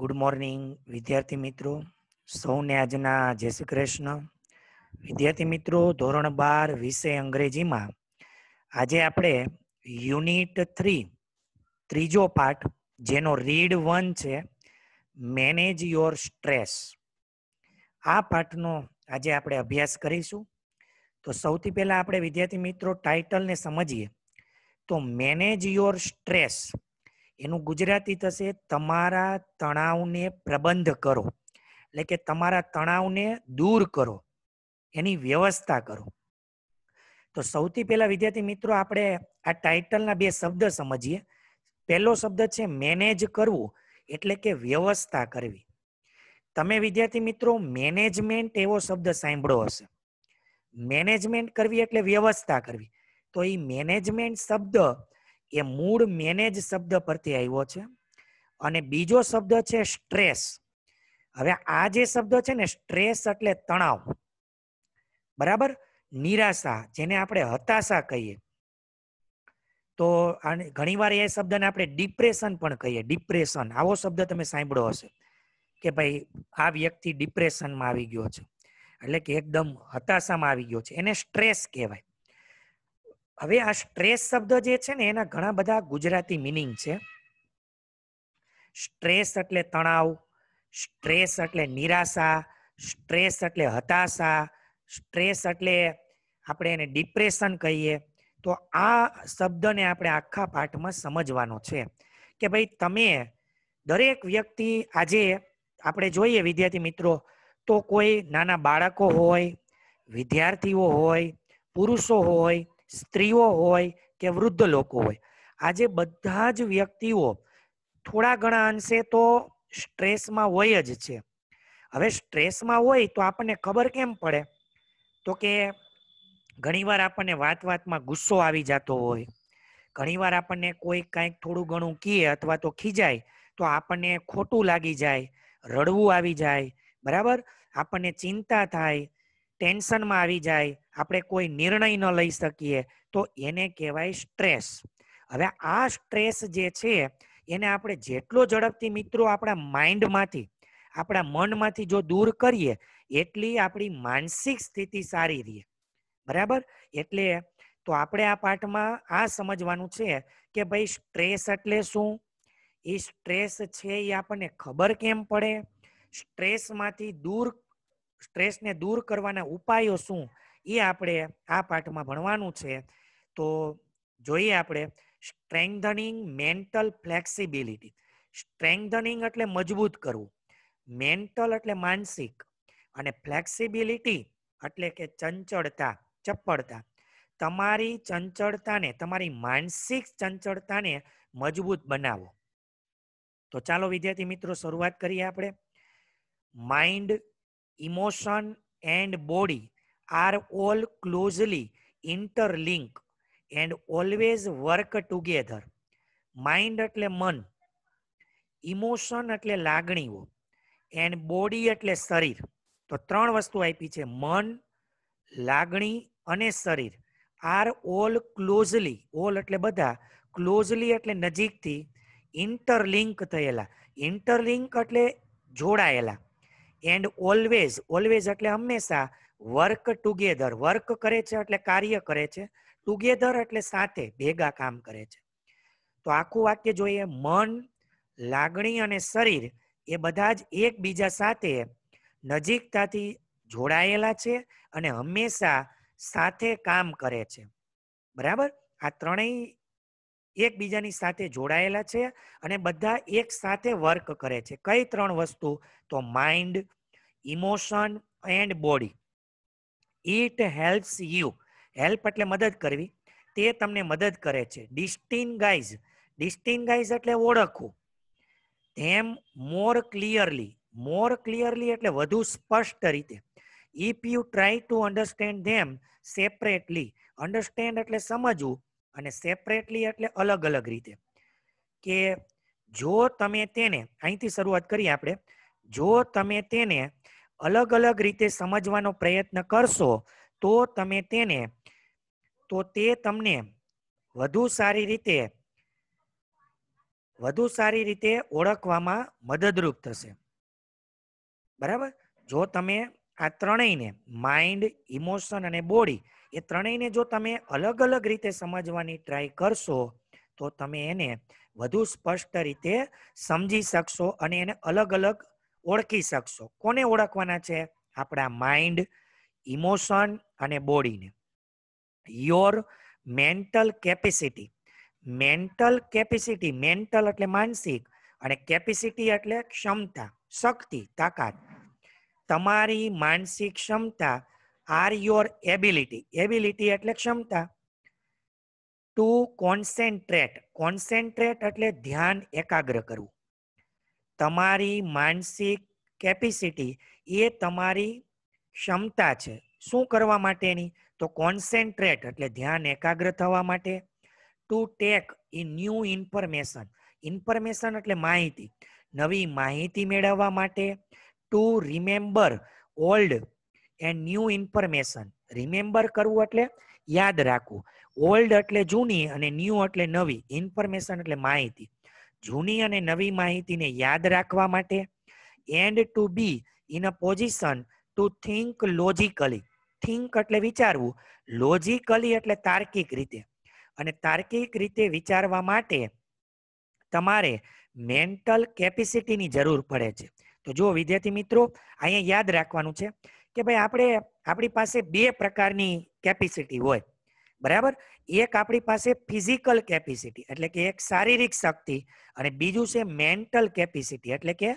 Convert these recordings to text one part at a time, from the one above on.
good morning વિદ્યાર્થી મિત્રો સૌને આજના જય શ્રી કૃષ્ણ વિદ્યાર્થી મિત્રો ધોરણ બાર વિષય અંગ્રેજીમાં આજે આપણે યુનિટ થ્રી ત્રીજો પાઠ જેનો રીડ વન છે મેનેજ યોર સ્ટ્રેસ આ પાઠનો આજે આપણે અભ્યાસ કરીશું તો સૌથી પહેલાં આપણે વિદ્યાર્થી મિત્રો ટાઇટલને સમજીએ તો મેનેજ યોર સ્ટ્રેસ એનું ગુજરાતી થશે તમારા તણાવને પ્રબંધ કરો એટલે કે તમારા તણાવને દૂર કરો એની વ્યવસ્થા કરો તો સૌથી પહેલા વિદ્યાર્થી મિત્રો આપણે આ ટાઇટલના બે શબ્દ સમજીએ પહેલો શબ્દ છે મેનેજ કરવું એટલે કે વ્યવસ્થા કરવી તમે વિદ્યાર્થી મિત્રો મેનેજમેન્ટ એવો શબ્દ સાંભળ્યો હશે મેનેજમેન્ટ કરવી એટલે વ્યવસ્થા કરવી તો એ મેનેજમેન્ટ શબ્દ એ મૂળ મેનેજ શબ્દ પરથી આવ્યો છે અને બીજો શબ્દ છે સ્ટ્રેસ હવે આ જે શબ્દ છે ને સ્ટ્રેસ એટલે તણાવ બરાબર નિરાશા જેને આપણે હતાશા કહીએ તો ઘણીવાર એ શબ્દને આપણે ડિપ્રેશન પણ કહીએ ડિપ્રેશન આવો શબ્દ તમે સાંભળો હશે કે ભાઈ આ વ્યક્તિ ડિપ્રેશનમાં આવી ગયો છે એટલે કે એકદમ હતાશામાં આવી ગયો છે એને સ્ટ્રેસ કહેવાય હવે આ સ્ટ્રેસ શબ્દ જે છે ને એના ઘણા બધા ગુજરાતી મિનિંગ છે સ્ટ્રેસ એટલે તણાવ સ્ટ્રેસ એટલે નિરાશા સ્ટ્રેસ એટલે હતાશા સ્ટ્રેસ એટલે આપણે એને ડિપ્રેશન કહીએ તો આ શબ્દને આપણે આખા પાઠમાં સમજવાનો છે કે ભાઈ તમે દરેક વ્યક્તિ આજે આપણે જોઈએ વિદ્યાર્થી મિત્રો તો કોઈ નાના બાળકો હોય વિદ્યાર્થીઓ હોય પુરુષો હોય સ્ત્રીઓ હોય કે વૃદ્ધ લોકો હોય આજે બધા જ વ્યક્તિઓ થોડા ઘણા અંશે તો સ્ટ્રેસમાં હોય જ છે હવે સ્ટ્રેસમાં હોય તો આપણને ખબર કેમ પડે તો કે ઘણીવાર આપણને વાત વાતમાં ગુસ્સો આવી જતો હોય ઘણીવાર આપણને કોઈ કાંઈક થોડું ઘણું કીએ અથવા તો ખીજાય તો આપણને ખોટું લાગી જાય રડવું આવી જાય બરાબર આપણને ચિંતા થાય ટેન્શનમાં આવી જાય આપણે કોઈ નિર્ણય ન લઈ શકીએ તો એને કહેવાય સ્ટ્રેસ હવે આ સ્ટ્રેસ જે છે એને આપણે જેટલો ઝડપથી મિત્રો આપણા માઇન્ડમાંથી આપણા મનમાંથી જો દૂર કરીએ એટલી આપણી માનસિક સ્થિતિ સારી રહે બરાબર એટલે તો આપણે આ પાઠમાં આ સમજવાનું છે કે ભાઈ સ્ટ્રેસ એટલે શું એ સ્ટ્રેસ છે એ આપણને ખબર કેમ પડે સ્ટ્રેસમાંથી દૂર સ્ટ્રેસને દૂર કરવાના ઉપાયો શું એ આપણે આ પાઠમાં ભણવાનું છે તો જોઈએ આપણે સ્ટ્રેન્થનિંગ મેન્ટલ ફ્લેક્સિબિલિટી સ્ટ્રેન્થનિંગ એટલે મજબૂત કરવું મેન્ટલ એટલે માનસિક અને ફ્લેક્સિબિલિટી એટલે કે ચંચળતા ચપળતા તમારી ચંચળતાને તમારી માનસિક ચંચળતાને મજબૂત બનાવો તો ચાલો વિદ્યાર્થી મિત્રો શરૂઆત કરીએ આપણે mind emotion and body are all closely interlink and always work together mind એટલે મન ઇમોશન એટલે લાગણીઓ એન્ડ બોડી એટલે શરીર તો ત્રણ વસ્તુ આપી છે મન લાગણી અને શરીર આર ઓલ ક્લોઝલી ઓલ એટલે બધા ક્લોઝલી એટલે નજીકથી ઇન્ટરલિંક થયેલા ઇન્ટરલિંક એટલે જોડાયેલા એન્ડ ઓલવેઝ ઓલવેઝ એટલે હંમેશા વર્ક ટુગેધર વર્ક કરે છે એટલે કાર્ય કરે છે ટુગેધર એટલે સાથે ભેગા કામ કરે છે તો આખું વાક્ય જોઈએ મન લાગણી અને શરીર એ બધા જ એકબીજા સાથે નજીકતાથી જોડાયેલા છે અને હંમેશા સાથે કામ કરે છે બરાબર આ ત્રણેય એકબીજાની સાથે જોડાયેલા છે અને બધા એક સાથે વર્ક કરે છે કઈ ત્રણ વસ્તુ તો mind emotion and body it helps you help એટલે મદદ કરવી તે તમને મદદ કરે છે ડિસ્ટિંગાઇઝ ડિસ્ટિંગાઇઝ એટલે ઓળખવું ધેમ મોર ક્લિયરલી મોર ક્લિયરલી એટલે વધુ સ્પષ્ટ રીતે if you try to understand them separately understand એટલે સમજવું અને સેપરેટલી એટલે અલગ અલગ રીતે કે જો તમે તેને અહીંથી શરૂઆત કરીએ આપણે જો તમે તેને અલગ અલગ રીતે સમજવાનો પ્રયત્ન કરશો તો તમે તેને તો તે તમને વધુ સારી રીતે વધુ સારી રીતે ઓળખવામાં મદદરૂપ થશે બરાબર જો તમે આ ત્રણેયને માઇન્ડ ઇમોશન અને બોડી એ ત્રણેયને જો તમે અલગ અલગ રીતે સમજવાની ટ્રાય કરશો તો તમે એને વધુ સ્પષ્ટ રીતે સમજી શકશો અને એને અલગ અલગ ઓળખી શકશો કોને ઓળખવાના છે આપણા માઇન્ડ ઇમોશન અને બોડીને your mental capacity mental capacity mental એટલે માનસિક અને કેપેસિટી એટલે ક્ષમતા શક્તિ તાકાત તમારી માનસિક ક્ષમતા આર યોર એબિલિટી એબિલિટી એટલે ક્ષમતા ટુ કોન્સેન્ટ્રેટ કોન્સેન્ટ્રેટ એટલે ધ્યાન એકાગ્ર કરવું તમારી માનસિક કેપેસિટી એ તમારી ક્ષમતા છે શું કરવા માટેની તો કોન્સન્ટ્રેટ એટલે ધ્યાન એકાગ્ર થવા માટે to take a new information information એટલે માહિતી નવી માહિતી મેળવવા માટે to remember old and new information remember કરવું એટલે યાદ રાખવું ઓલ્ડ એટલે જૂની અને ન્યૂ એટલે નવી ઇન્ફોર્મેશન એટલે માહિતી જૂની અને નવી માહિતીને યાદ રાખવા માટે and to be in a position to think logically think એટલે વિચારવું લોજિકલી એટલે તાર્કિક રીતે અને તાર્કિક રીતે વિચારવા માટે તમારે મેન્ટલ કેપેસિટીની જરૂર પડે છે તો જો વિદ્યાર્થી મિત્રો અહીંયા યાદ રાખવાનું છે કે ભાઈ આપણે આપણી પાસે બે પ્રકારની કેપેસિટી હોય બરાબર એક આપણી પાસે ફિઝિકલ કેપેસિટી એટલે કે એક શારીરિક શક્તિ અને બીજું છે મેન્ટલ કેપેસિટી એટલે કે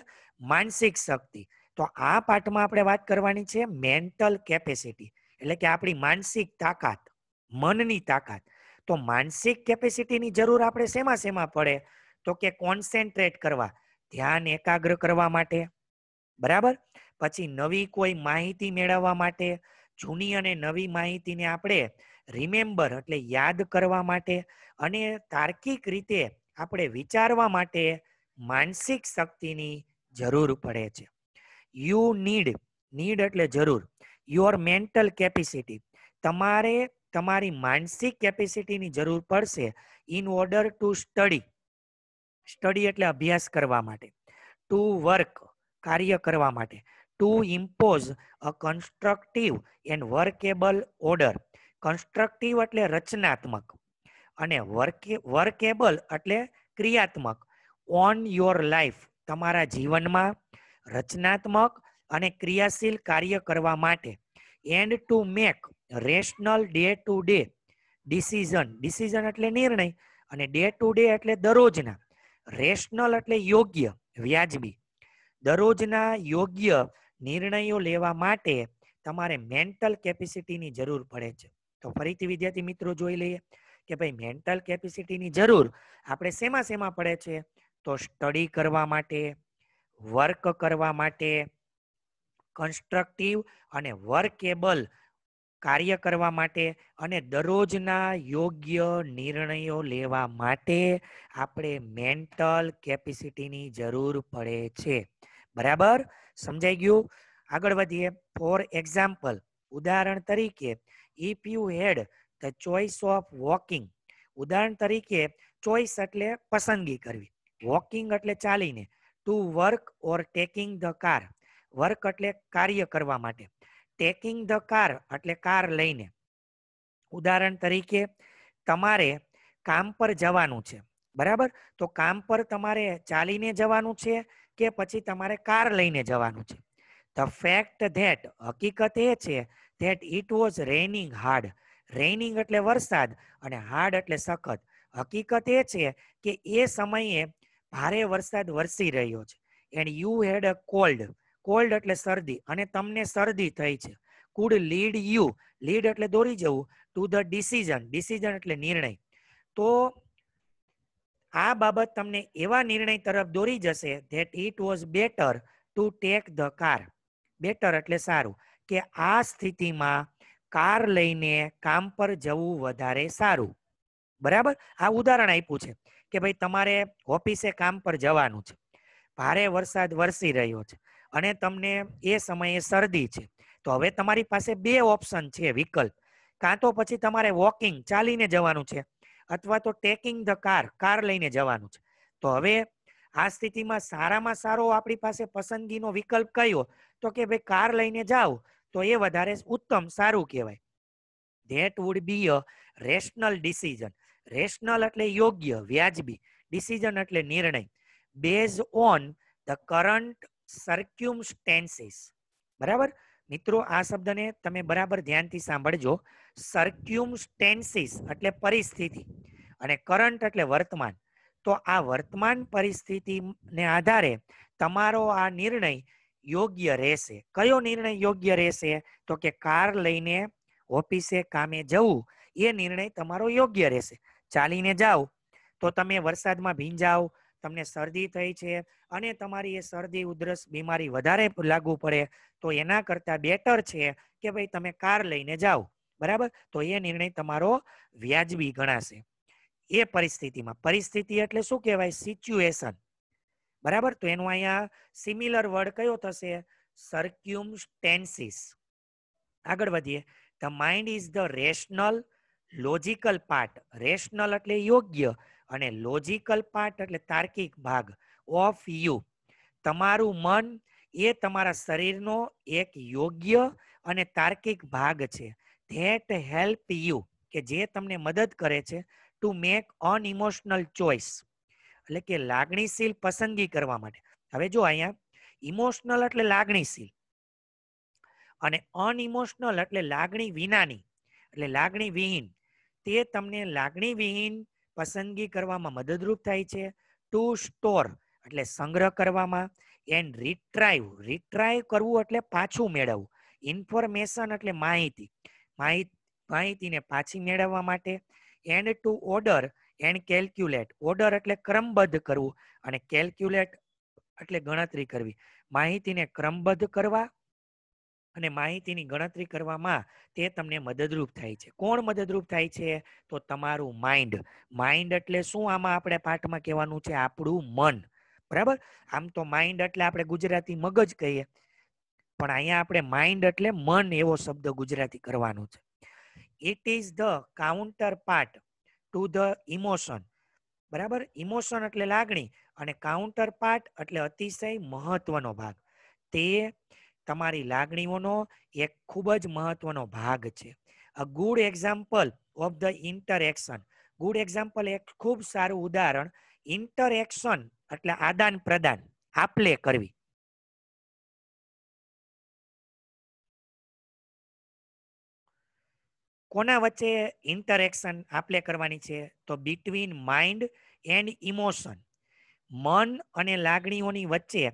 માનસિક શક્તિ તો આ પાઠમાં આપણે વાત કરવાની છે મેન્ટલ કેપેસિટી એટલે કે આપણી માનસિક તાકાત મનની તાકાત તો માનસિક કેપેસિટીની જરૂર આપણે શેમાં શેમાં પડે તો કે કોન્સન્ટ્રેટ કરવા ધ્યાન એકાગ્ર કરવા માટે બરાબર પછી નવી કોઈ માહિતી મેળવવા માટે જૂની અને નવી માહિતીને આપણે રિમેમ્બર એટલે યાદ કરવા માટે અને તાર્કિક રીતે આપણે વિચારવા માટે માનસિક શક્તિની જરૂર પડે છે યુ નીડ નીડ એટલે જરૂર યોર મેન્ટલ કેપેસિટી તમારે તમારી માનસિક કેપેસિટીની જરૂર પડશે in order to study study એટલે અભ્યાસ કરવા માટે ટુ વર્ક કાર્ય કરવા માટે to impose a constructive and workable order constructive એટલે રચનાત્મક અને વર્કે વર્કેબલ એટલે ક્રિયાત્મક ઓન યોર લાઈફ તમારા જીવનમાં રચનાત્મક અને ક્રિયાશીલ કાર્ય કરવા માટે and to make rational day to day decision decision એટલે નિર્ણય અને ડે ટુ ડે એટલે દરરોજના રેશનલ એટલે યોગ્ય વ્યાજબી દરરોજના યોગ્ય નિર્ણયો લેવા માટે તમારે મેન્ટલ કેપેસિટીની જરૂર પડે છે તો ફરીથી વિદ્યાર્થી મિત્રો જોઈ લઈએ કે ભાઈ મેન્ટલ કેપેસિટીની જરૂર આપણે શેમાં શેમાં પડે છે તો સ્ટડી કરવા માટે વર્ક કરવા માટે કન્સ્ટ્રક્ટિવ અને વર્કેબલ કાર્ય કરવા માટે અને દરરોજના યોગ્ય નિર્ણયો લેવા માટે આપણે મેન્ટલ કેપેસિટીની જરૂર પડે છે બરાબર સમજાઈ ગયું આગળ વધીએ ફોર એક્ઝામ્પલ ઉદાહરણ તરીકે if you had the choice of walking ઉદાહરણ તરીકે ચોઇસ એટલે પસંદગી કરવી વોકિંગ એટલે ચાલીને to work or taking the car work એટલે કાર્ય કરવા માટે ટેકિંગ ધ કાર એટલે કાર લઈને ઉદાહરણ તરીકે તમારે કામ પર જવાનું છે બરાબર તો કામ પર તમારે ચાલીને જવાનું છે કે પછી તમારે કાર લઈને જવાનું છે ધ ફેક્ટ ધેટ હકીકત એ છે that it was raining hard raining એટલે વરસાદ અને હાર્ડ એટલે સખત હકીકત એ છે કે એ સમયે ભારે વરસાદ વરસી રહ્યો છે and you had a cold cold એટલે શરદી અને તમને શરદી થઈ છે કુડ લીડ યુ લીડ એટલે દોરી જવું ટુ ધ ડિસિઝન ડિસિઝન એટલે નિર્ણય તો આ બાબત તમને એવા નિર્ણય તરફ દોરી જશે that it was better to take the car better એટલે સારું કે આ સ્થિતિમાં કાર લઈને કામ પર જવું વધારે સારું બરાબર આ ઉદાહરણ આપ્યું છે કે ભાઈ તમારે ઓફિસે કામ પર જવાનું છે ભારે વરસાદ વરસી રહ્યો છે અને તમને એ સમયે શરદી છે તો હવે તમારી પાસે બે ઓપ્શન છે વિકલ્પ કાં તો પછી તમારે વોકિંગ ચાલીને જવાનું છે અથવા તો ટેકિંગ ધ કાર કાર લઈને જવાનું છે તો હવે આ સ્થિતિમાં સારામાં સારો આપણી પાસે પસંદગીનો વિકલ્પ કયો તો કે ભાઈ કાર લઈને જાઓ તો એ વધારે ઉત્તમ સારું કહેવાય that would be a rational decision rational એટલે યોગ્ય વ્યાજબી ડિસિઝન એટલે નિર્ણય base on the current circumstances બરાબર મિત્રો આ શબ્દને તમે બરાબર ધ્યાનથી સાંભળજો સર્ક્યુમસ્ટેન્સીસ એટલે પરિસ્થિતિ અને કરંટ એટલે વર્તમાન તો આ વર્તમાન પરિસ્થિતિને આધારે તમારો આ નિર્ણય યોગ્ય રહેશે કયો નિર્ણય યોગ્ય રહેશે તો કે કાર લઈને ઓફિસે કામે જવું એ નિર્ણય તમારો યોગ્ય રહેશે ચાલીને જાઓ તો તમે વરસાદમાં ભીંજાઓ તમને શરદી થઈ છે અને તમારી એ શરદી ઉધરસ બીમારી વધારે લાગુ પડે તો એના કરતાં બેટર છે કે ભાઈ તમે કાર લઈને જાઓ બરાબર તો એ નિર્ણય તમારો વ્યાજબી ગણાશે એ પરિસ્થિતિમાં પરિસ્થિતિ એટલે શું કહેવાય સિચ્યુએશન બરાબર તો એનું અહીંયા સિમિલર વર્ડ કયો થશે સર્ક્યુમસ્ટેન્સીસ આગળ વધીએ the mind is the rational logical part rational એટલે યોગ્ય અને લોજિકલ પાર્ટ એટલે તાર્કિક ભાગ ઓફ યુ તમારું મન એ તમારા શરીરનો એક યોગ્ય અને તાર્કિક ભાગ છે ધેટ હેલ્પ યુ કે જે તમને મદદ કરે છે ટુ મેક અનઇમોશનલ ચોઇસ એટલે કે લાગણીશીલ પસંદગી કરવા માટે હવે જો અહીંયા ઇમોશનલ એટલે લાગણીશીલ અને અનઇમોશનલ એટલે લાગણી વિનાની એટલે લાગણી વિહીન તે તમને લાગણી વિહીન પસંદગી કરવામાં મદદરૂપ થાય છે ટુ સ્ટોર એટલે સંગ્રહ કરવામાં એન્ડ રિટ્રાઈવ રિટ્રાઈવ કરવું એટલે પાછું મેળવવું ઇન્ફોર્મેશન એટલે માહિતી માહિતી માહિતીને પાછી મેળવવા માટે and to order and calculate order એટલે ક્રમબદ્ધ કરવું અને કેલ્ક્યુલેટ એટલે ગણતરી કરવી માહિતીને ક્રમબદ્ધ કરવા અને માહિતીની ગણતરી કરવામાં તે તમને મદદરૂપ થાય છે કોણ મદદરૂપ થાય છે તો તમારું માઇન્ડ માઇન્ડ એટલે શું આમાં આપણે પાઠમાં કહેવાનું છે આપણું મન બરાબર આમ તો માઇન્ડ એટલે આપણે ગુજરાતી મગજ કહીએ પણ અહીંયા આપણે માઇન્ડ એટલે મન એવો શબ્દ ગુજરાતી કરવાનો છે it is the counterpart to the emotion બરાબર ઇમોશન એટલે લાગણી અને કાઉન્ટર પાર્ટ એટલે અતિશય મહત્વનો ભાગ તે તમારી લાગણીઓનો એક ખૂબ જ મહત્વનો ભાગ છે a good example of the interaction good example એક ખૂબ સારું ઉદાહરણ ઇન્ટરેક્શન એટલે આદાન પ્રદાન આપલે કરવી કોના વચ્ચે ઇન્ટરેક્શન આપલે કરવાની છે તો બિટવીન માઇન્ડ એન્ડ ઇમોશન મન અને લાગણીઓની વચ્ચે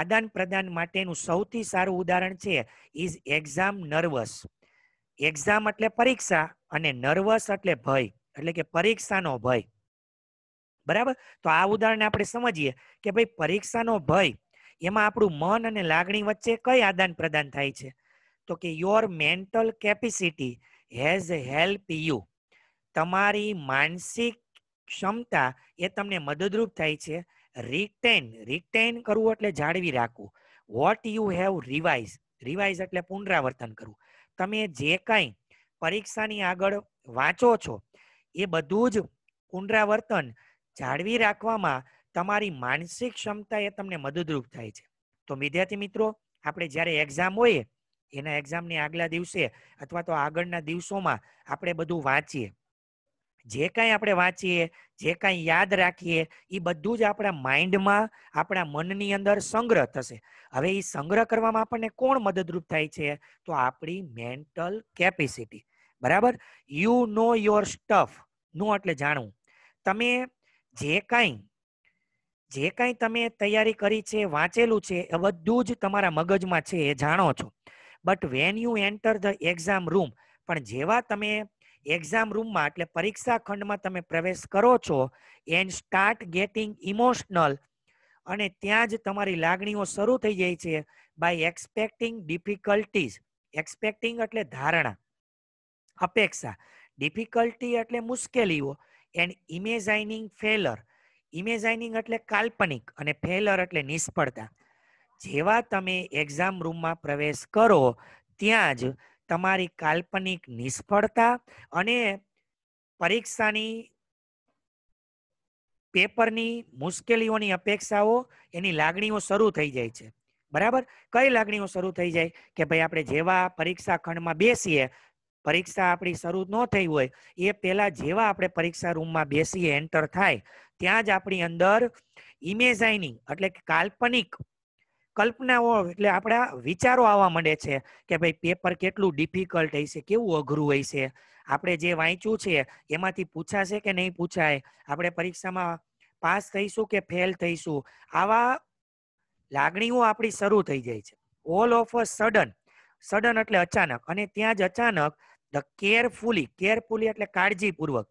આદાન પ્રદાન માટેનું સૌથી સારું ઉદાહરણ છે ઇઝ એક્ઝામ નર્વસ એક્ઝામ એટલે પરીક્ષા અને નર્વસ એટલે ભય એટલે કે પરીક્ષાનો ભય બરાબર તો આ ઉદાહરણ આપણે સમજીએ કે ભાઈ પરીક્ષાનો ભય એમાં આપણું મન અને લાગણી વચ્ચે કઈ આદાન પ્રદાન થાય છે તો કે your mental capacity has help you તમારી માનસિક ક્ષમતા એ તમને મદદરૂપ થાય છે રિટેન રિટેન કરવું એટલે જાળવી રાખવું what you have revise revise એટલે પુનરાવર્તન કરવું તમે જે કાંઈ પરીક્ષાની આગળ વાંચો છો એ બધું જ પુનરાવર્તન જાળવી રાખવામાં તમારી માનસિક ક્ષમતા એ તમને મદદરૂપ થાય છે તો વિદ્યાર્થી મિત્રો આપણે જ્યારે એક્ઝામ હોઈએ એના એક્ઝામની આગલા દિવસે અથવા તો આગળના દિવસોમાં આપણે બધું વાંચીએ જે કાંઈ આપણે વાંચીએ જે કાંઈ યાદ રાખીએ એ બધું જ આપણા માઇન્ડમાં આપણા મનની અંદર સંગ્રહ થશે હવે એ સંગ્રહ કરવામાં આપણને કોણ મદદરૂપ થાય છે તો આપણી મેન્ટલ કેપેસિટી બરાબર you know your stuff know એટલે જાણવું તમે જે કાંઈ જે કાંઈ તમે તૈયારી કરી છે વાંચેલું છે એ બધું જ તમારા મગજમાં છે એ જાણો છો but when you enter the exam room પણ જેવા તમે એક્ઝામ રૂમમાં એટલે પરીક્ષા ખંડમાં તમે પ્રવેશ કરો છો એન્ડ સ્ટાર્ટ ગેટિંગ ઇમોશનલ અને ત્યાં જ તમારી લાગણીઓ શરૂ થઈ જાય છે બાય એક્સપેક્ટિંગ ડિફિકલ્ટીઝ એક્સપેક્ટિંગ એટલે ધારણા અપેક્ષા ડિફિકલ્ટી એટલે મુશ્કેલીઓ એન્ડ ઇમેઝાઇનિંગ ફેલર ઇમેઝાઇનિંગ એટલે કાલ્પનિક અને ફેલર એટલે નિષ્ફળતા જેવા તમે એક્ઝામ રૂમમાં પ્રવેશ કરો ત્યાં જ તમારી કાલ્પનિક નિષ્ફળતા અને પરીક્ષાની પેપરની મુશ્કેલીઓની અપેક્ષાઓ એની લાગણીઓ શરૂ થઈ જાય છે બરાબર કઈ લાગણીઓ શરૂ થઈ જાય કે ભાઈ આપણે જેવા પરીક્ષા ખંડમાં બેસીએ પરીક્ષા આપણી શરૂ ન થઈ હોય એ પહેલાં જેવા આપણે પરીક્ષા રૂમમાં બેસીએ એન્ટર થાય ત્યાં જ આપણી અંદર ઇમેજાઇનિંગ એટલે કે કાલ્પનિક કલ્પનાઓ એટલે આપણા વિચારો આવવા માંડે છે કે ભાઈ પેપર કેટલું ડિફિકલ્ટ હશે કેવું અઘરું હશે આપણે જે વાંચ્યું છે એમાંથી પૂછાશે કે નહીં પૂછાય આપણે પરીક્ષામાં પાસ થઈશું કે ફેલ થઈશું આવા લાગણીઓ આપણી શરૂ થઈ જાય છે all of a sudden sudden એટલે અચાનક અને ત્યાં જ અચાનક ધ કેરફુલી કેરફુલી એટલે કાળજીપૂર્વક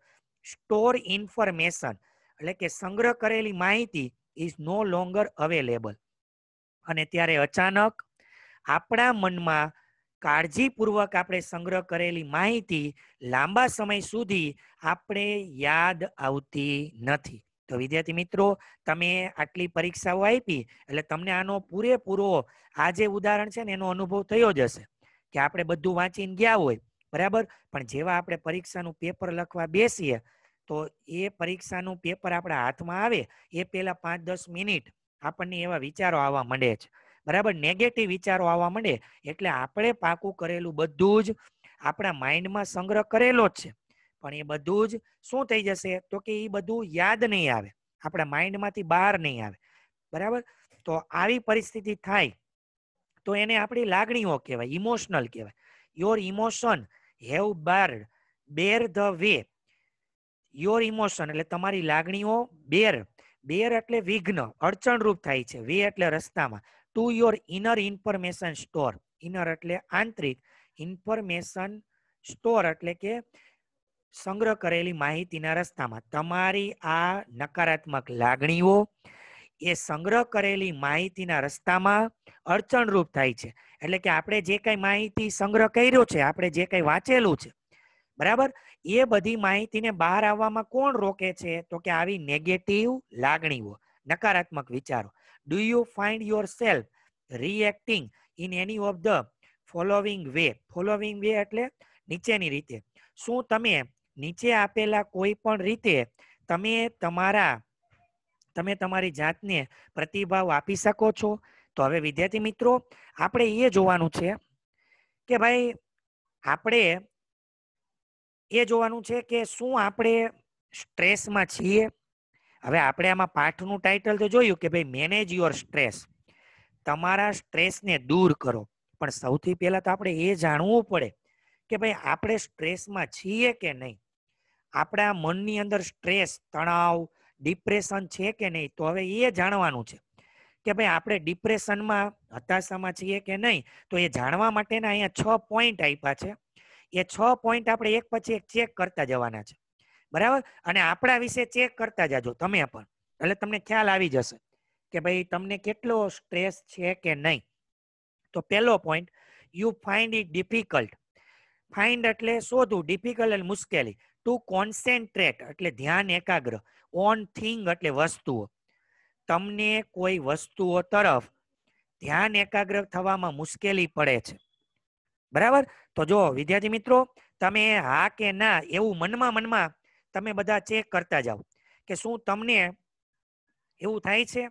સ્ટોર ઇન્ફોર્મેશન એટલે કે સંગ્રહ કરેલી માહિતી ઇઝ નો લોંગર અવેલેબલ અને ત્યારે અચાનક આપણા મનમાં કાળજીપૂર્વક આપણે સંગ્રહ કરેલી માહિતી લાંબા સમય સુધી આપણે યાદ આવતી નથી તો વિદ્યાર્થી મિત્રો તમે આટલી પરીક્ષાઓ આપી એટલે તમને આનો પૂરેપૂરો આ જે ઉદાહરણ છે ને એનો અનુભવ થયો જ હશે કે આપણે બધું વાંચીને ગયા હોય બરાબર પણ જેવા આપણે પરીક્ષાનું પેપર લખવા બેસીએ તો એ પરીક્ષાનું પેપર આપણા હાથમાં આવે એ પહેલાં પાંચ દસ મિનિટ આપણને એવા વિચારો આવવા માંડે છે બરાબર નેગેટિવ વિચારો આવવા માંડે એટલે આપણે પાકું કરેલું બધું જ આપણા માઇન્ડમાં સંગ્રહ કરેલો જ છે પણ એ બધું જ શું થઈ જશે તો કે એ બધું યાદ નહીં આવે આપણા માઇન્ડમાંથી બહાર નહીં આવે બરાબર તો આવી પરિસ્થિતિ થાય તો એને આપણી લાગણીઓ કહેવાય ઇમોશનલ કહેવાય your emotion have bar bare the way your emotion એટલે તમારી લાગણીઓ બેર બેર એટલે વિઘ્ન અડચણરૂપ થાય છે વે એટલે રસ્તામાં to your inner information store inner એટલે આંતરિક ઇન્ફોર્મેશન સ્ટોર એટલે કે સંગ્રહ કરેલી માહિતીના રસ્તામાં તમારી આ નકારાત્મક લાગણીઓ એ સંગ્રહ કરેલી માહિતીના રસ્તામાં અડચણરૂપ થાય છે એટલે કે આપણે જે કંઈ માહિતી સંગ્રહ કર્યો છે આપણે જે કંઈ વાંચેલું છે બરાબર એ બધી માહિતીને બહાર આવવામાં કોણ રોકે છે તો કે આવી નેગેટિવ લાગણીઓ નકારાત્મક વિચારો do you find yourself reacting in any of the following way following way એટલે નીચેની રીતે શું તમે નીચે આપેલા કોઈ પણ રીતે તમે તમારા તમે તમારી જાતને પ્રતિભાવ આપી શકો છો તો હવે વિદ્યાર્થી મિત્રો આપણે એ જોવાનું છે કે ભાઈ આપણે એ જોવાનું છે કે શું આપણે સ્ટ્રેસમાં છીએ હવે આપણે આમાં પાઠનું ટાઇટલ તો જોયું કે ભાઈ મેનેજ યોર સ્ટ્રેસ તમારા સ્ટ્રેસને દૂર કરો પણ સૌથી પહેલાં તો આપણે એ જાણવું પડે કે ભાઈ આપણે સ્ટ્રેસમાં છીએ કે નહીં આપણા મનની અંદર સ્ટ્રેસ તણાવ ડિપ્રેશન છે કે નહીં તો હવે એ જાણવાનું છે કે ભાઈ આપણે ડિપ્રેશનમાં હતાશામાં છીએ કે નહીં તો એ જાણવા માટેના અહીંયા છ પોઈન્ટ આપ્યા છે એ છ પોઈન્ટ આપણે એક પછી એક ચેક કરતા જવાના છે બરાબર અને આપણા વિશે ચેક કરતા જાજો તમે પણ એટલે તમને ખ્યાલ આવી જશે કે ભાઈ તમને કેટલો સ્ટ્રેસ છે કે નહીં તો પહેલો point you find it difficult find એટલે શોધવું ડિફિકલ્ટ એટલે મુશ્કેલી ટુ કોન્સન્ટ્રેટ એટલે ધ્યાન એકાગ્ર ઓન થિંગ એટલે વસ્તુઓ તમને કોઈ વસ્તુઓ તરફ ધ્યાન એકાગ્ર થવામાં મુશ્કેલી પડે છે બરાબર તો જો વિદ્યાર્થી મિત્રો તમે હા કે ના એવું મનમાં મનમાં તમે બધા ચેક કરતા જાઓ કે શું તમને એવું થાય છે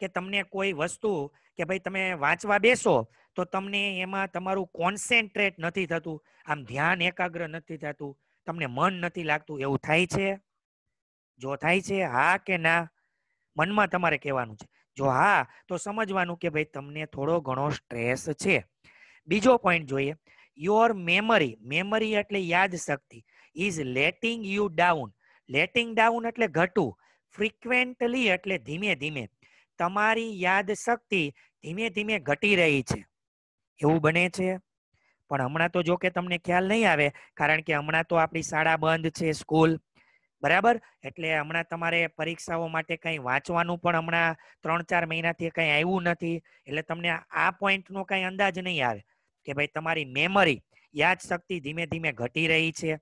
કે તમને કોઈ વસ્તુ કે ભાઈ તમે વાંચવા બેસો તો તમને એમાં તમારું કોન્સન્ટ્રેટ નથી થતું આમ ધ્યાન એકાગ્ર નથી થતું તમને મન નથી લાગતું એવું થાય છે જો થાય છે હા કે ના મનમાં તમારે કહેવાનું છે જો હા તો સમજવાનું કે ભાઈ તમને થોડો ઘણો સ્ટ્રેસ છે બીજો પોઈન્ટ જોઈએ યોર મેમરી મેમરી એટલે યાદ શક્તિ is letting you down letting down એટલે ઘટું ફ્રિકવેન્ટલી એટલે ધીમે ધીમે તમારી યાદ શક્તિ ધીમે ધીમે ઘટી રહી છે એવું બને છે પણ હમણાં તો જો કે તમને ખ્યાલ નહીં આવે કારણ કે હમણાં તો આપણી શાળા બંધ છે સ્કૂલ બરાબર એટલે હમણાં તમારે પરીક્ષાઓ માટે કંઈ વાંચવાનું પણ હમણાં ત્રણ ચાર મહિનાથી કંઈ આવ્યું નથી એટલે તમને આ પોઈન્ટનો કંઈ અંદાજ નહીં આવે કે ભાઈ તમારી મેમરી યાદ શક્તિ ધીમે ધીમે ઘટી રહી છે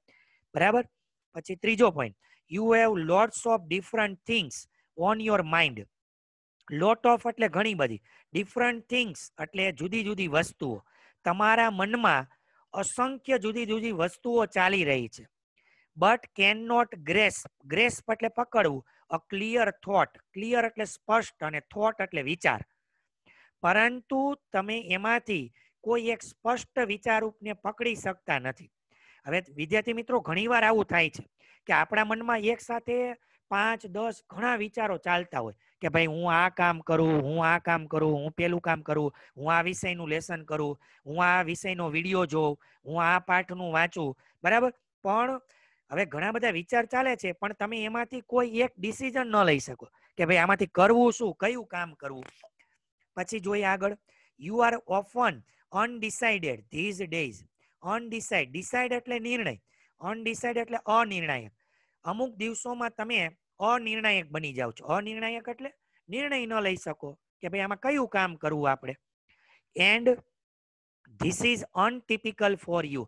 બરાબર પછી ત્રીજો point you have lots of different things on your mind lot of એટલે ઘણી બધી ડિફરન્ટ થિંગ્સ એટલે જુદી જુદી વસ્તુઓ તમારા મનમાં અસંખ્ય જુદી જુદી વસ્તુઓ ચાલી રહી છે but can not grasp grasp એટલે પકડવું અ ક્લિયર થોટ ક્લિયર એટલે સ્પષ્ટ અને થોટ એટલે વિચાર પરંતુ તમે એમાંથી કોઈ એક સ્પષ્ટ વિચારરૂપને પકડી શકતા નથી હવે વિદ્યાર્થી મિત્રો ઘણીવાર આવું થાય છે કે આપણા મનમાં એક સાથે પાંચ દસ ઘણા વિચારો ચાલતા હોય કે ભાઈ હું આ કામ કરું હું આ કામ કરું હું પેલું કામ કરું હું આ વિષયનું લેસન કરું હું આ વિષયનો વિડીયો જોઉં હું આ પાઠનું વાંચું બરાબર પણ હવે ઘણા બધા વિચાર ચાલે છે પણ તમે એમાંથી કોઈ એક ડિસિઝન ન લઈ શકો કે ભાઈ આમાંથી કરવું શું કયું કામ કરવું પછી જોઈએ આગળ you are often undecided these days undecide decide એટલે નિર્ણય અનડિસાઇડ એટલે અનિર્ણાયક અમુક દિવસોમાં તમે અનિર્ણાયક બની જાઓ છો અનિર્ણાયક એટલે નિર્ણય ન લઈ શકો કે ભાઈ આમાં કયું કામ કરવું આપણે and this is untypical for you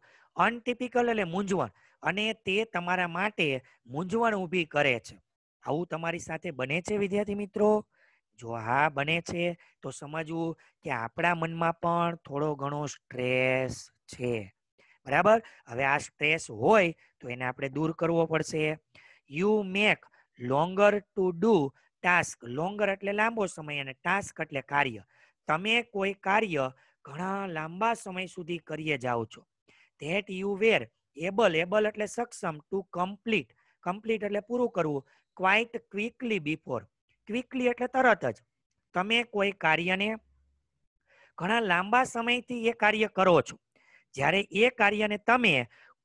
untypical એટલે મૂંઝવણ અને તે તમારા માટે મૂંઝવણ ઊભી કરે છે આવું તમારી સાથે બને છે વિદ્યાર્થી મિત્રો જો હા બને છે તો સમજવું કે આપણા મનમાં પણ થોડો ઘણો સ્ટ્રેસ છે બરાબર હવે આ સ્ટ્રેસ હોય તો એને આપણે દૂર કરવો પડશે you make longer to do task longer એટલે લાંબો સમય અને ટાસ્ક એટલે કાર્ય તમે કોઈ કાર્ય ઘણા લાંબા સમય સુધી કરીએ જાઓ છો that you were able able એટલે સક્ષમ ટુ કમ્પ્લીટ કમ્પ્લીટ એટલે પૂરું કરવું ક્વાઇટ ક્વિકલી બિફોર ક્વિકલી એટલે તરત જ તમે કોઈ કાર્યને ઘણા લાંબા સમયથી એ કાર્ય કરો છો જ્યારે એ કાર્યને તમે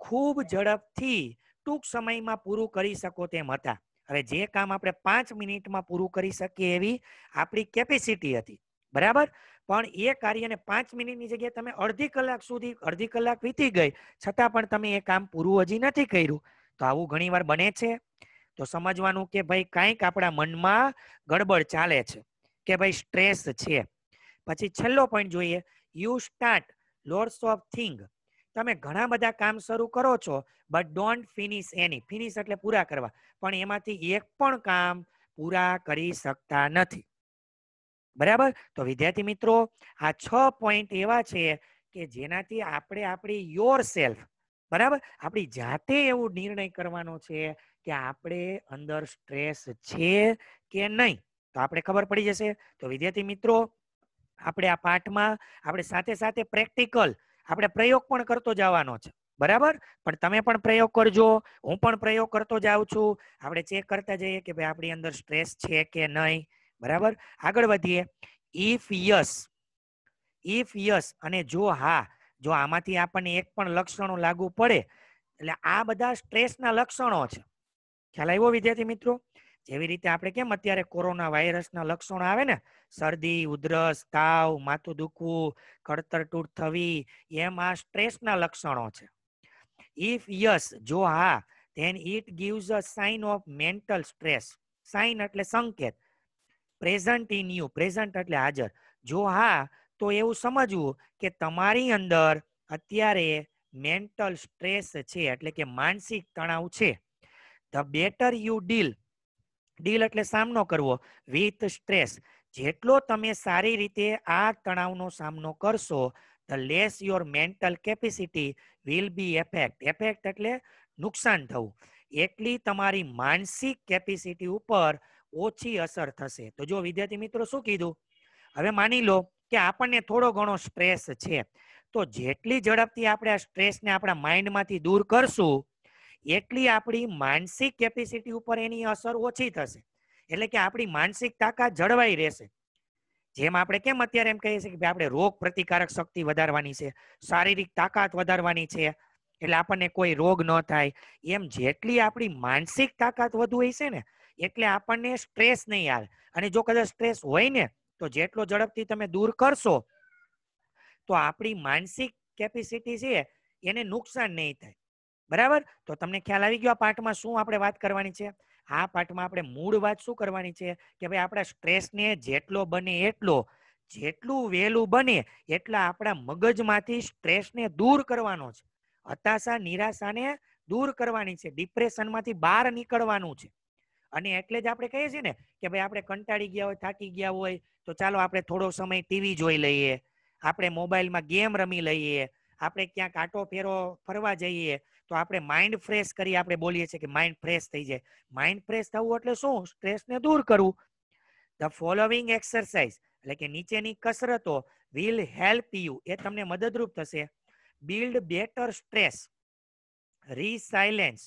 ખૂબ ઝડપથી ટૂંક સમયમાં પૂરું કરી શકો તેમ હતા હવે જે કામ આપણે પાંચ મિનિટમાં પૂરું કરી શકીએ એવી આપણી કેપેસિટી હતી બરાબર પણ એ કાર્યને પાંચ મિનિટની જગ્યાએ તમે અડધી કલાક સુધી અડધી કલાક વીતી ગઈ છતાં પણ તમે એ કામ પૂરું હજી નથી કર્યું તો આવું ઘણીવાર બને છે તો સમજવાનું કે ભાઈ કંઈક આપણા મનમાં ગડબડ ચાલે છે કે ભાઈ સ્ટ્રેસ છે પછી છેલ્લો પોઈન્ટ જોઈએ you start loads of thing તમે ઘણા બધા કામ શરૂ કરો છો but don't finish any finish એટલે પૂરા કરવા પણ એમાંથી એક પણ કામ પૂરા કરી શકતા નથી બરાબર તો વિદ્યાર્થી મિત્રો આ છ પોઈન્ટ એવા છે કે જેનાથી આપણે આપણી યોર સેલ્ફ બરાબર આપણી જાતે એવો નિર્ણય કરવાનો છે કે આપણે અંદર સ્ટ્રેસ છે કે નહીં તો આપણે ખબર પડી જશે તો વિદ્યાર્થી મિત્રો આપણે આ પાઠમાં આપણે સાથે સાથે પ્રેક્ટિકલ આપણે પ્રયોગ પણ કરતો જવાનો છે બરાબર પણ તમે પણ પ્રયોગ કરજો હું પણ પ્રયોગ કરતો જાઉં છું આપણે ચેક કરતા જઈએ કે ભાઈ આપણી અંદર સ્ટ્રેસ છે કે નહીં બરાબર આગળ વધીએ ઇફ યસ ઇફ યસ અને જો હા જો આમાંથી આપણને એક પણ લક્ષણો લાગુ પડે એટલે આ બધા સ્ટ્રેસના લક્ષણો છે ખ્યાલ આવ્યો વિદ્યાર્થી મિત્રો જેવી રીતે આપણે કેમ અત્યારે કોરોના વાયરસના લક્ષણો આવે ને શરદી ઉધરસ તાવ માથું દુખવું કળતર તૂટ થવી એમ આ સ્ટ્રેસના લક્ષણો છે ઇફ યસ જો હા then it gives a sign of mental stress sign એટલે સંકેત પ્રેઝન્ટ ઇન યુ પ્રેઝન્ટ એટલે હાજર જો હા તો એવું સમજવું કે તમારી અંદર અત્યારે મેન્ટલ સ્ટ્રેસ છે એટલે કે માનસિક તણાવ છે the better you deal deal એટલે સામનો કરવો વિથ સ્ટ્રેસ જેટલો તમે સારી રીતે આ તણાવનો સામનો કરશો the less your mental capacity will be affect affect એટલે નુકસાન થવું એટલી તમારી માનસિક કેપેસિટી ઉપર ઓછી અસર થશે તો જો વિદ્યાર્થી મિત્રો શું કીધું હવે માની લો કે આપણને થોડો ઘણો સ્ટ્રેસ છે તો જેટલી ઝડપથી આપણે આ સ્ટ્રેસને આપણા માઇન્ડમાંથી દૂર કરશું એટલી આપણી માનસિક કેપેસિટી ઉપર એની અસર ઓછી થશે એટલે કે આપણી માનસિક તાકાત જળવાઈ રહેશે જેમ આપણે કેમ અત્યારે એમ કહીએ છીએ કે આપણે રોગ પ્રતિકારક શક્તિ વધારવાની છે શારીરિક તાકાત વધારવાની છે એટલે આપણને કોઈ રોગ ન થાય એમ જેટલી આપણી માનસિક તાકાત વધુ હોય છે ને એટલે આપણને સ્ટ્રેસ નહીં આવે અને જો કદાચ સ્ટ્રેસ હોય ને તો જેટલો ઝડપથી તમે દૂર કરશો તો આપણી માનસિક કેપેસિટી છે એને નુકસાન નહીં થાય બરાબર તો તમને ખ્યાલ આવી ગયો આ પાઠમાં શું આપણે વાત કરવાની છે આ પાઠમાં આપણે મૂળ વાત શું કરવાની છે કે ભાઈ આપણા સ્ટ્રેસને જેટલો બને એટલો જેટલું વહેલું બને એટલા આપણા મગજમાંથી સ્ટ્રેસને દૂર કરવાનો છે હતાશા નિરાશાને દૂર કરવાની છે ડિપ્રેશનમાંથી બહાર નીકળવાનું છે અને એટલે જ આપણે કહીએ છીએ ને કે ભાઈ આપણે કંટાળી ગયા હોય થાકી ગયા હોય તો ચાલો આપણે થોડો સમય ટીવી જોઈ લઈએ આપણે મોબાઈલમાં ગેમ રમી લઈએ આપણે ક્યાંક આટો ફેરો ફરવા જઈએ તો આપણે માઇન્ડ ફ્રેશ કરી આપણે બોલીએ છીએ કે માઇન્ડ ફ્રેશ થઈ જાય માઇન્ડ ફ્રેશ થવું એટલે શું સ્ટ્રેસને દૂર કરવું ધ ફોલોવિંગ એક્સરસાઇઝ એટલે કે નીચેની કસરતો વિલ હેલ્પ યુ એ તમને મદદરૂપ થશે build better stress resilience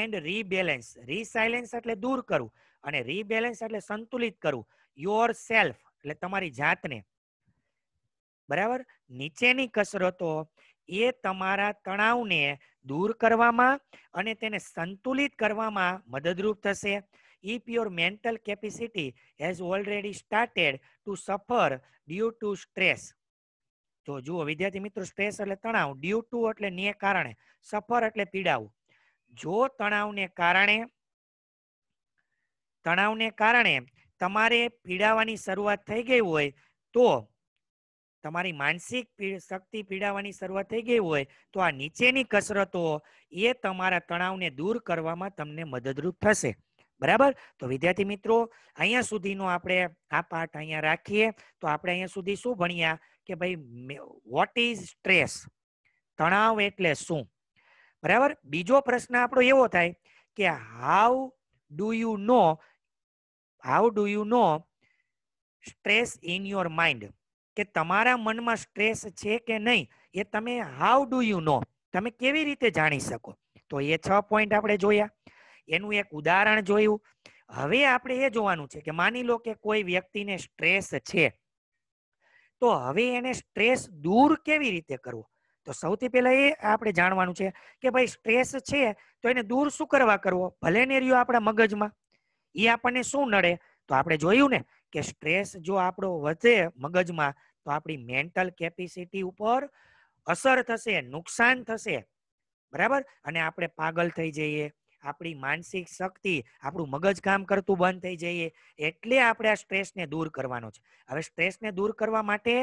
and rebalance resilience એટલે દૂર કરવું અને રીબેલેન્સ એટલે સંતુલિત કરવું યોર સેલ્ફ એટલે તમારી જાતને બરાબર નીચેની કસરતો એ તમારા તણાવને દૂર કરવામાં અને તેને સંતુલિત કરવામાં મદદરૂપ થશે if your mental capacity has already started to suffer due to stress તો જુઓ વિદ્યાર્થી મિત્રો સ્ટ્રેસ એટલે તણાવ ડ્યુ ટુ એટલે ને કારણે સફર એટલે પીડાવ જો તણાવને કારણે તણાવને કારણે તમારે પીડાવાની શરૂઆત થઈ ગઈ હોય તો તમારી માનસિક શક્તિ પીડાવાની શરૂઆત થઈ ગઈ હોય તો આ નીચેની કસરતો એ તમારા તણાવને દૂર કરવામાં તમને મદદરૂપ થશે બરાબર તો વિદ્યાર્થી મિત્રો અહીંયા સુધીનો આપણે આ પાઠ અહીંયા રાખીએ તો આપણે અહીંયા સુધી શું ભણ્યા કે ભાઈ વોટ ઇઝ સ્ટ્રેસ તણાવ એટલે શું બરાબર બીજો પ્રશ્ન આપણો એવો થાય કે how do you know how do you know stress in your mind કે તમારા મનમાં સ્ટ્રેસ છે કે નહીં એ તમે હાઉ ડુ યુ નો તમે કેવી રીતે જાણી શકો તો એ છ પોઈન્ટ આપણે જોયા એનું એક ઉદાહરણ જોયું હવે આપણે એ જોવાનું છે કે માની લો કે કોઈ વ્યક્તિને સ્ટ્રેસ છે તો હવે એને સ્ટ્રેસ દૂર કેવી રીતે કરવો તો સૌથી પહેલા એ આપણે જાણવાનું છે કે ભાઈ સ્ટ્રેસ છે તો એને દૂર શું કરવા કરવો ભલે ને રહ્યો આપણા મગજમાં એ આપણને શું નડે તો આપણે જોયું ને કે સ્ટ્રેસ જો આપણો વધે મગજમાં તો આપણી મેન્ટલ કેપેસિટી ઉપર અસર થશે નુકસાન થશે બરાબર અને આપણે પાગલ થઈ જઈએ આપણી માનસિક શક્તિ આપણું મગજ કામ કરતું બંધ થઈ જઈએ એટલે આપણે આ સ્ટ્રેસને દૂર કરવાનો છે હવે સ્ટ્રેસને દૂર કરવા માટે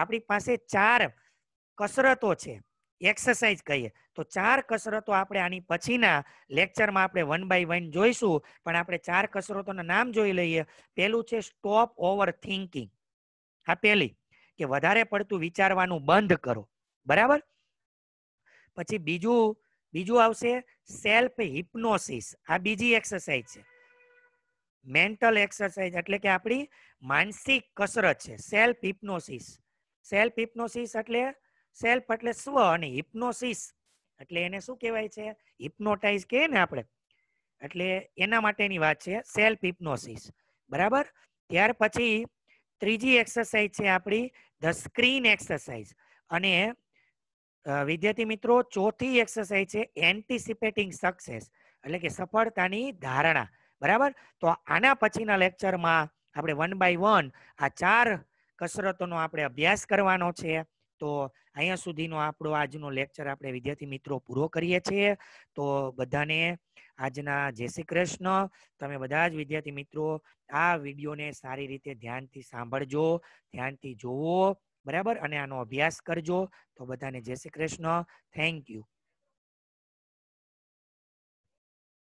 આપણી પાસે ચાર કસરતો છે એક્સરસાઇઝ કહીએ તો ચાર કસરતો આપણે આની પછીના લેક્ચરમાં આપણે વન બાય વન જોઈશું પણ આપણે ચાર કસરતોના નામ જોઈ લઈએ પહેલું છે સ્ટોપ ઓવર થિંકિંગ હા પહેલી કે વધારે પડતું વિચારવાનું બંધ કરો બરાબર પછી બીજું બીજું આવશે સેલ્ફ હિપ્નોસિસ આ બીજી એક્સરસાઇઝ છે મેન્ટલ એક્સરસાઇઝ એટલે કે આપણી માનસિક કસરત છે સેલ્ફ હિપ્નોસિસ સેલ્ફ હિપ્નોસિસ એટલે સેલ્ફ એટલે સ્વ અને હિપ્નોસિસ એટલે એને શું કહેવાય છે હિપ્નોટાઇઝ કહીએ ને આપણે એટલે એના માટેની વાત છે સેલ્ફ હિપ્નોસિસ બરાબર ત્યાર પછી ત્રીજી એક્સરસાઇઝ છે આપણી ધ સ્ક્રીન એક્સરસાઇઝ અને વિદ્યાર્થી મિત્રો ચોથી એક્સરસાઇઝ છે એન્ટિસિપેટિંગ સક્સેસ એટલે કે સફળતાની ધારણા બરાબર તો આના પછીના લેક્ચરમાં આપણે વન બાય વન આ ચાર કસરતોનો આપણે અભ્યાસ કરવાનો છે તો અહીંયા સુધીનો આપણો આજનો લેક્ચર આપણે વિદ્યાર્થી મિત્રો પૂરો કરીએ છીએ તો બધાને આજના જય શ્રી કૃષ્ણ તમે બધા જ વિદ્યાર્થી મિત્રો આ વિડીયોને સારી રીતે ધ્યાનથી સાંભળજો ધ્યાનથી જોવો બરાબર અને આનો અભ્યાસ કરજો તો બધાને જય શ્રી કૃષ્ણ થેન્ક યુ